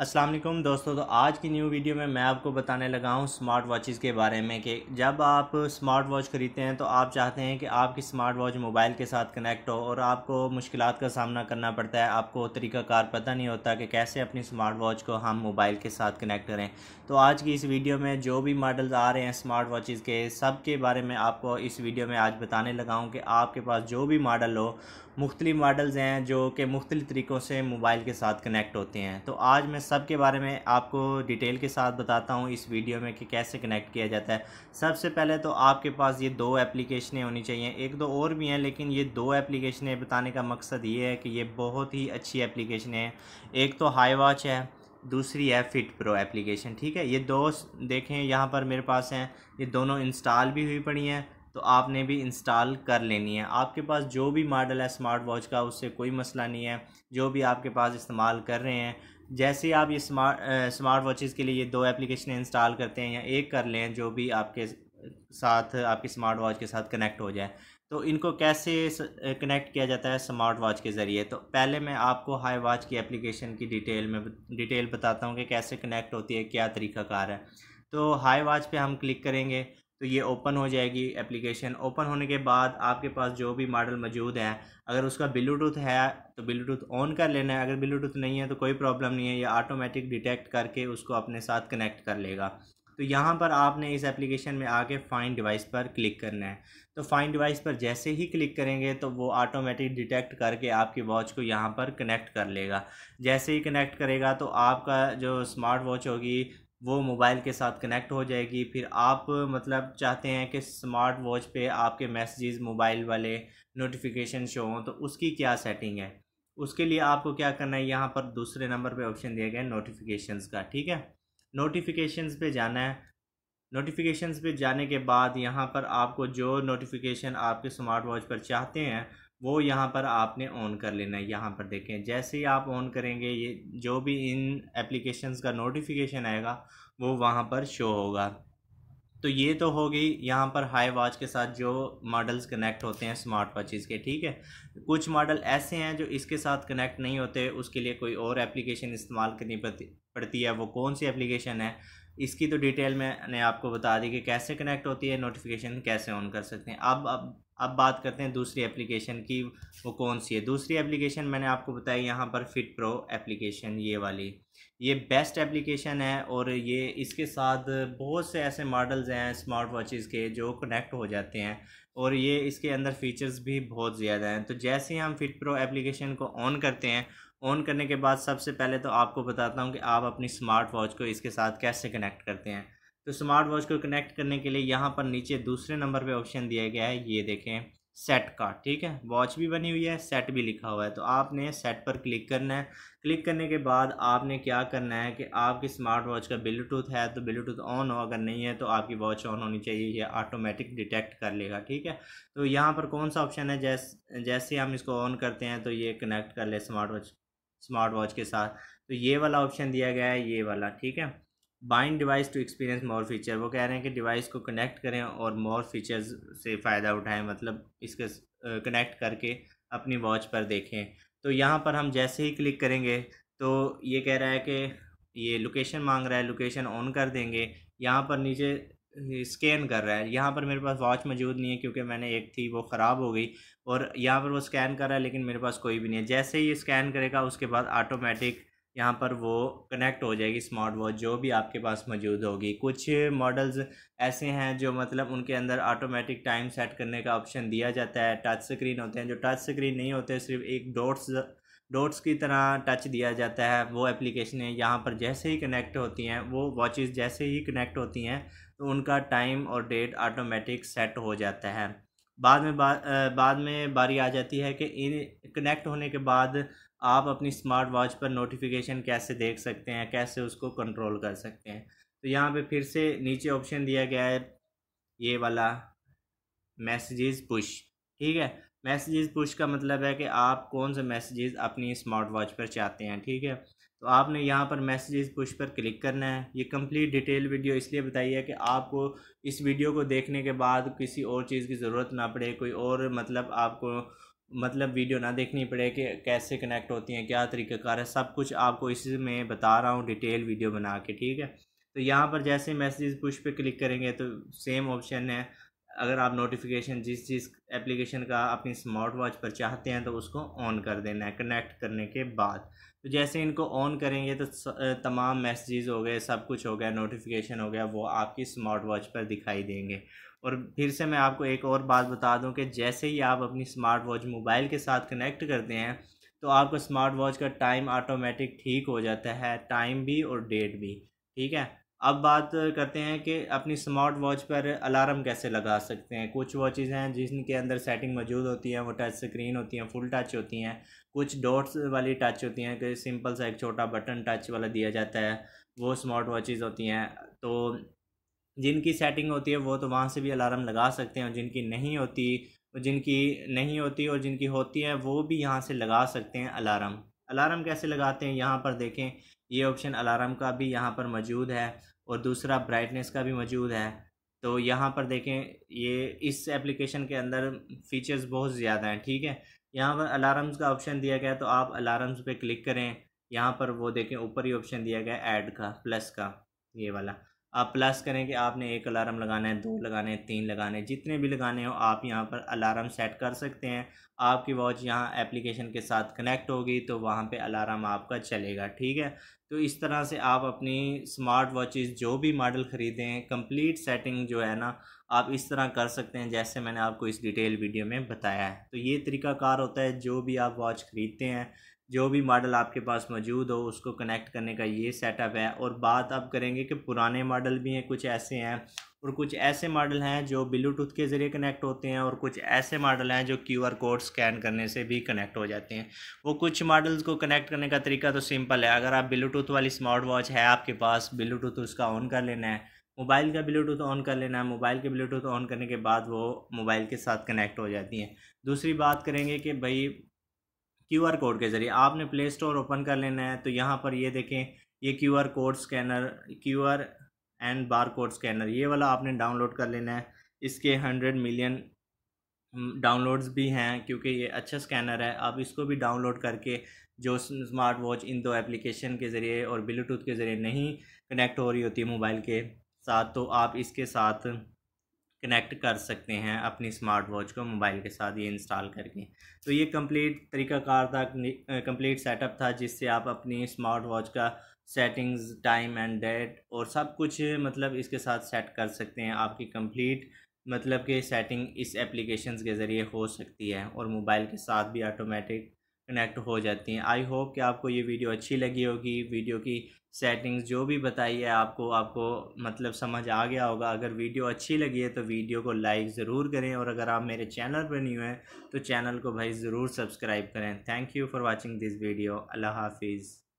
असलम दोस्तों तो आज की न्यू वीडियो में मैं आपको बताने लगा हूँ स्मार्ट वॉचेस के बारे में कि जब आप स्मार्ट वॉच ख़रीदते हैं तो आप चाहते हैं कि आपकी स्मार्ट वॉच मोबाइल के साथ कनेक्ट हो और आपको मुश्किल का सामना करना पड़ता है आपको तरीकाकार पता नहीं होता कि कैसे अपनी स्मार्ट वॉच को हम मोबाइल के साथ कनेक्ट करें तो आज की इस वीडियो में जो भी मॉडल्स आ रहे हैं स्मार्ट वॉचेज़ के सब के बारे में आपको इस वीडियो में आज बताने लगा हूँ कि आपके पास जो भी मॉडल हो मुख्तलि मॉडल्स हैं जो कि मुख्तलि तरीक़ों से मोबाइल के साथ कनेक्ट होते हैं तो आज मैं सब के बारे में आपको डिटेल के साथ बताता हूँ इस वीडियो में कि कैसे कनेक्ट किया जाता है सबसे पहले तो आपके पास ये दो एप्लीकेशनें होनी चाहिए एक दो और भी हैं लेकिन ये दो एप्लीकेशनें बताने का मकसद ये है कि ये बहुत ही अच्छी एप्लीकेशन है एक तो हाई वॉच है दूसरी है फिट प्रो एप्लीकेशन ठीक है ये दो देखें यहाँ पर मेरे पास हैं ये दोनों इंस्टॉल भी हुई पड़ी हैं तो आपने भी इंस्टॉल कर लेनी है आपके पास जो भी मॉडल है स्मार्ट वॉच का उससे कोई मसला नहीं है जो भी आपके पास इस्तेमाल कर रहे हैं जैसे आप ये स्मार्ट स्मार्ट वॉचेज़ के लिए ये दो एप्लीकेशन इंस्टॉल करते हैं या एक कर लें जो भी आपके साथ आपके स्मार्ट वॉच के साथ कनेक्ट हो जाए तो इनको कैसे कनेक्ट किया जाता है स्मार्ट वॉच के ज़रिए तो पहले मैं आपको हाई वॉच की एप्लीकेशन की डिटेल में डिटेल बताता हूँ कि कैसे कनेक्ट होती है क्या तरीका कार है तो हाई वॉच पे हम क्लिक करेंगे तो ये ओपन हो जाएगी एप्लीकेशन ओपन होने के बाद आपके पास जो भी मॉडल मौजूद हैं अगर उसका ब्लूटूथ है तो ब्लूटूथ ऑन कर लेना है अगर ब्लूटूथ नहीं है तो कोई प्रॉब्लम नहीं है ये ऑटोमेटिक डिटेक्ट करके उसको अपने साथ कनेक्ट कर लेगा तो यहाँ पर आपने इस एप्लीकेशन में आके फाइन डिवाइस पर क्लिक करना है तो फाइन डिवाइस पर जैसे ही क्लिक करेंगे तो वो ऑटोमेटिक डिटेक्ट करके आपकी वॉच को यहाँ पर कनेक्ट कर लेगा जैसे ही कनेक्ट करेगा तो आपका जो स्मार्ट वॉच होगी वो मोबाइल के साथ कनेक्ट हो जाएगी फिर आप मतलब चाहते हैं कि स्मार्ट वॉच पे आपके मैसेजेस मोबाइल वाले नोटिफिकेशन शो हों तो उसकी क्या सेटिंग है उसके लिए आपको क्या करना है यहाँ पर दूसरे नंबर पे ऑप्शन दिया गया है नोटिफिकेशन का ठीक है नोटिफिकेशन पे जाना है नोटिफिकेशन पे जाने के बाद यहाँ पर आपको जो नोटिफिकेशन आपके स्मार्ट वॉच पर चाहते हैं वो यहाँ पर आपने ऑन कर लेना है यहाँ पर देखें जैसे ही आप ऑन करेंगे ये जो भी इन एप्लीकेशंस का नोटिफिकेशन आएगा वो वहाँ पर शो होगा तो ये तो होगी यहाँ पर हाई वॉच के साथ जो मॉडल्स कनेक्ट होते हैं स्मार्ट वॉचेज़ के ठीक है कुछ मॉडल ऐसे हैं जो इसके साथ कनेक्ट नहीं होते उसके लिए कोई और एप्लीकेशन इस्तेमाल करनी पड़ती है वो कौन सी एप्लीकेशन है इसकी तो डिटेल मैंने आपको बता दी कि कैसे कनेक्ट होती है नोटिफिकेशन कैसे ऑन कर सकते हैं अब अब अब बात करते हैं दूसरी एप्लीकेशन की वो कौन सी है दूसरी एप्लीकेशन मैंने आपको बताई यहाँ पर फिट प्रो एप्लीकेशन ये वाली ये बेस्ट एप्लीकेशन है और ये इसके साथ बहुत से ऐसे मॉडल्स हैं स्मार्ट वॉचेस के जो कनेक्ट हो जाते हैं और ये इसके अंदर फीचर्स भी बहुत ज़्यादा हैं तो जैसे ही हम फिट प्रो एप्लीकेशन को ऑन करते हैं ऑन करने के बाद सबसे पहले तो आपको बताता हूँ कि आप अपनी स्मार्ट वॉच को इसके साथ कैसे कनेक्ट करते हैं तो स्मार्ट वॉच को कनेक्ट करने के लिए यहाँ पर नीचे दूसरे नंबर पे ऑप्शन दिया गया है ये देखें सेट का ठीक है वॉच भी बनी हुई है सेट भी लिखा हुआ है तो आपने सेट पर क्लिक करना है क्लिक करने के बाद आपने क्या करना है कि आपकी स्मार्ट वॉच का ब्लूटूथ है तो ब्लूटूथ ऑन हो अगर नहीं है तो आपकी वॉच ऑन होनी चाहिए यह ऑटोमेटिक डिटेक्ट कर लेगा ठीक है तो यहाँ पर कौन सा ऑप्शन है जैस जैसे हम इसको ऑन करते हैं तो ये कनेक्ट कर ले स्मार्ट वॉच स्मार्ट वॉच के साथ तो ये वाला ऑप्शन दिया गया है ये वाला ठीक है bind device to experience more feature वो कह रहे हैं कि डिवाइस को कनेक्ट करें और मोर फीचर्स से फ़ायदा उठाएं मतलब इसके कनेक्ट करके अपनी वॉच पर देखें तो यहाँ पर हम जैसे ही क्लिक करेंगे तो ये कह रहा है कि ये लोकेशन मांग रहा है लोकेशन ऑन कर देंगे यहाँ पर नीचे स्कैन कर रहा है यहाँ पर मेरे पास वॉच मौजूद नहीं है क्योंकि मैंने एक थी वो ख़राब हो गई और यहाँ पर वो स्कैन कर रहा है लेकिन मेरे पास कोई भी नहीं है जैसे ही स्कैन करेगा उसके बाद ऑटोमेटिक यहाँ पर वो कनेक्ट हो जाएगी स्मार्ट वॉच जो भी आपके पास मौजूद होगी कुछ मॉडल्स ऐसे हैं जो मतलब उनके अंदर ऑटोमेटिक टाइम सेट करने का ऑप्शन दिया जाता है टच स्क्रीन होते हैं जो टच स्क्रीन नहीं होते सिर्फ एक डॉट्स डॉट्स की तरह टच दिया जाता है वो एप्लीकेशनें यहाँ पर जैसे ही कनेक्ट होती हैं वो वॉचेस जैसे ही कनेक्ट होती हैं तो उनका टाइम और डेट ऑटोमेटिक सेट हो जाता है बाद में बा, बाद में बारी आ जाती है कि इन कनेक्ट होने के बाद आप अपनी स्मार्ट वॉच पर नोटिफिकेशन कैसे देख सकते हैं कैसे उसको कंट्रोल कर सकते हैं तो यहाँ पे फिर से नीचे ऑप्शन दिया गया है ये वाला मैसेजेस पुश ठीक है मैसेजेस पुश का मतलब है कि आप कौन से मैसेजेस अपनी स्मार्ट वॉच पर चाहते हैं ठीक है तो आपने यहाँ पर मैसेजेस पुश पर क्लिक करना है ये कंप्लीट डिटेल वीडियो इसलिए बताई है कि आपको इस वीडियो को देखने के बाद किसी और चीज़ की ज़रूरत ना पड़े कोई और मतलब आपको मतलब वीडियो ना देखनी पड़े कि कैसे कनेक्ट होती हैं क्या तरीक़ाकार है सब कुछ आपको इसी में बता रहा हूँ डिटेल वीडियो बना के ठीक है तो यहाँ पर जैसे मैसेज पुश पर क्लिक करेंगे तो सेम ऑप्शन है अगर आप नोटिफिकेशन जिस चीज़ एप्लीकेशन का अपनी स्मार्ट वॉच पर चाहते हैं तो उसको ऑन कर देना है कनेक्ट करने के बाद तो जैसे इनको ऑन करेंगे तो तमाम मैसेजेस हो गए सब कुछ हो गया नोटिफिकेशन हो गया वो आपकी स्मार्ट वॉच पर दिखाई देंगे और फिर से मैं आपको एक और बात बता दूं कि जैसे ही आप अपनी स्मार्ट वॉच मोबाइल के साथ कनेक्ट करते हैं तो आपका स्मार्ट वॉच का टाइम ऑटोमेटिक ठीक हो जाता है टाइम भी और डेट भी ठीक है अब बात करते हैं कि अपनी स्मार्ट वॉच पर अलार्म कैसे लगा सकते हैं कुछ वॉचेज़ हैं जिनके अंदर सेटिंग मौजूद होती है वो टच स्क्रीन होती हैं फुल टच होती हैं कुछ डॉट्स वाली टच होती हैं कि सिंपल सा एक छोटा बटन टच वाला दिया जाता है वो स्मार्ट वॉचेज़ होती हैं तो जिनकी सेटिंग होती है वो तो वहाँ से भी अलार्म लगा सकते हैं और जिनकी नहीं होती जिनकी नहीं होती और जिनकी होती है वो भी यहाँ से लगा सकते हैं अलार्म अलार्म कैसे लगाते हैं यहाँ पर देखें ये ऑप्शन अलार्म का भी यहाँ पर मौजूद है और दूसरा ब्राइटनेस का भी मौजूद है तो यहाँ पर देखें ये इस एप्लीकेशन के अंदर फीचर्स बहुत ज़्यादा हैं ठीक है यहाँ पर अलार्म्स का ऑप्शन दिया गया है तो आप अलार्म्स पे क्लिक करें यहाँ पर वो देखें ऊपर ही ऑप्शन दिया गया है ऐड का प्लस का ये वाला आप प्लस करें कि आपने एक अलार्म लगाना है दो लगाने हैं तीन लगाने जितने भी लगाने हो आप यहाँ पर अलार्म सेट कर सकते हैं आपकी वॉच यहाँ एप्लीकेशन के साथ कनेक्ट होगी तो वहाँ पे अलार्म आपका चलेगा ठीक है तो इस तरह से आप अपनी स्मार्ट वॉचेस जो भी मॉडल ख़रीदें कंप्लीट सेटिंग जो है ना आप इस तरह कर सकते हैं जैसे मैंने आपको इस डिटेल वीडियो में बताया है तो ये तरीका कार होता है जो भी आप वॉच ख़रीदते हैं जो भी मॉडल आपके पास मौजूद हो उसको कनेक्ट करने का ये सेटअप है और बात आप करेंगे कि पुराने मॉडल भी हैं कुछ ऐसे हैं और कुछ ऐसे मॉडल हैं जो ब्लूटूथ के ज़रिए कनेक्ट होते हैं और कुछ ऐसे मॉडल हैं जो क्यू आर कोड स्कैन करने से भी कनेक्ट हो जाते हैं वो कुछ मॉडल्स को कनेक्ट करने का तरीका तो सिंपल है अगर आप ब्लूटूथ वाली स्मार्ट वॉच है आपके पास ब्लूटूथ उसका ऑन कर लेना है मोबाइल का ब्लूटूथ ऑन कर लेना है मोबाइल के ब्लूटूथ ऑन करने के बाद वो मोबाइल के साथ कनेक्ट हो जाती हैं दूसरी बात करेंगे कि भाई क्यू आर कोड के ज़रिए आपने प्ले स्टोर ओपन कर लेना है तो यहाँ पर ये देखें ये Q R code scanner Q R and bar code scanner ये वाला आपने डाउनलोड कर लेना है इसके हंड्रेड मिलियन डाउनलोड्स भी हैं क्योंकि ये अच्छा स्कैनर है आप इसको भी डाउनलोड करके जो स्मार्ट वॉच इन दो एप्लीकेशन के ज़रिए और ब्लूटूथ के ज़रिए नहीं कनेक्ट हो रही होती मोबाइल के साथ तो आप इसके साथ कनेक्ट कर सकते हैं अपनी स्मार्ट वॉच को मोबाइल के साथ ये इंस्टॉल करके तो ये कंप्लीट तरीकाकार था कंप्लीट सेटअप था जिससे आप अपनी स्मार्ट वॉच का सेटिंग्स टाइम एंड डेट और सब कुछ मतलब इसके साथ सेट कर सकते हैं आपकी कंप्लीट मतलब कि सेटिंग इस एप्लीकेशन के ज़रिए हो सकती है और मोबाइल के साथ भी ऑटोमेटिक कनेक्ट हो जाती हैं आई होप कि आपको ये वीडियो अच्छी लगी होगी वीडियो की सेटिंग्स जो भी बताई है आपको आपको मतलब समझ आ गया होगा अगर वीडियो अच्छी लगी है तो वीडियो को लाइक ज़रूर करें और अगर आप मेरे चैनल पर नहीं हैं तो चैनल को भाई ज़रूर सब्सक्राइब करें thank you for watching this video अल्लाह हाफिज़